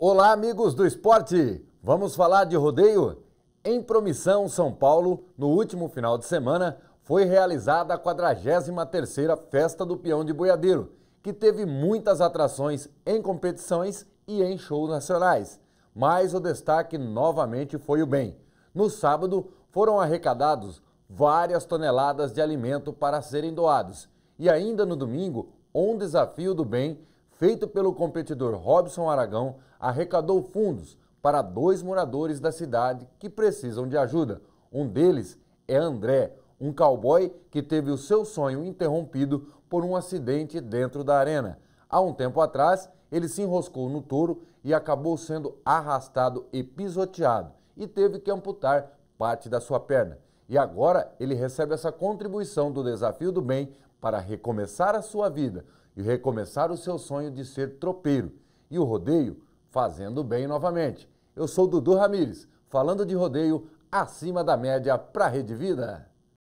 Olá, amigos do esporte! Vamos falar de rodeio? Em Promissão, São Paulo, no último final de semana, foi realizada a 43ª Festa do Peão de Boiadeiro, que teve muitas atrações em competições e em shows nacionais. Mas o destaque novamente foi o bem. No sábado, foram arrecadados várias toneladas de alimento para serem doados. E ainda no domingo, um desafio do bem feito pelo competidor Robson Aragão, arrecadou fundos para dois moradores da cidade que precisam de ajuda. Um deles é André, um cowboy que teve o seu sonho interrompido por um acidente dentro da arena. Há um tempo atrás, ele se enroscou no touro e acabou sendo arrastado e pisoteado e teve que amputar parte da sua perna. E agora ele recebe essa contribuição do Desafio do Bem para recomeçar a sua vida, e recomeçar o seu sonho de ser tropeiro e o rodeio fazendo bem novamente. Eu sou Dudu Ramires, falando de rodeio acima da média para a Rede Vida.